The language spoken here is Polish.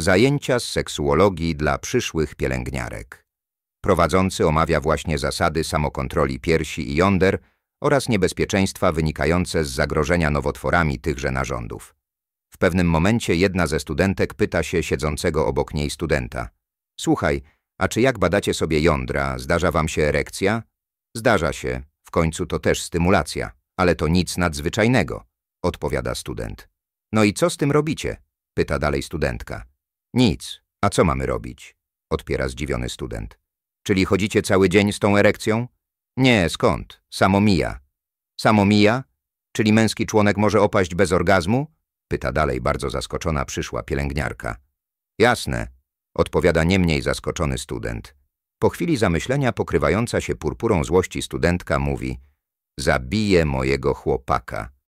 Zajęcia z seksuologii dla przyszłych pielęgniarek. Prowadzący omawia właśnie zasady samokontroli piersi i jąder oraz niebezpieczeństwa wynikające z zagrożenia nowotworami tychże narządów. W pewnym momencie jedna ze studentek pyta się siedzącego obok niej studenta. Słuchaj, a czy jak badacie sobie jądra, zdarza wam się erekcja? Zdarza się, w końcu to też stymulacja, ale to nic nadzwyczajnego, odpowiada student. No i co z tym robicie? pyta dalej studentka. Nic. A co mamy robić? Odpiera zdziwiony student. Czyli chodzicie cały dzień z tą erekcją? Nie, skąd? Samo mija. Samo mija? Czyli męski członek może opaść bez orgazmu? Pyta dalej bardzo zaskoczona przyszła pielęgniarka. Jasne, odpowiada nie mniej zaskoczony student. Po chwili zamyślenia pokrywająca się purpurą złości studentka mówi Zabiję mojego chłopaka.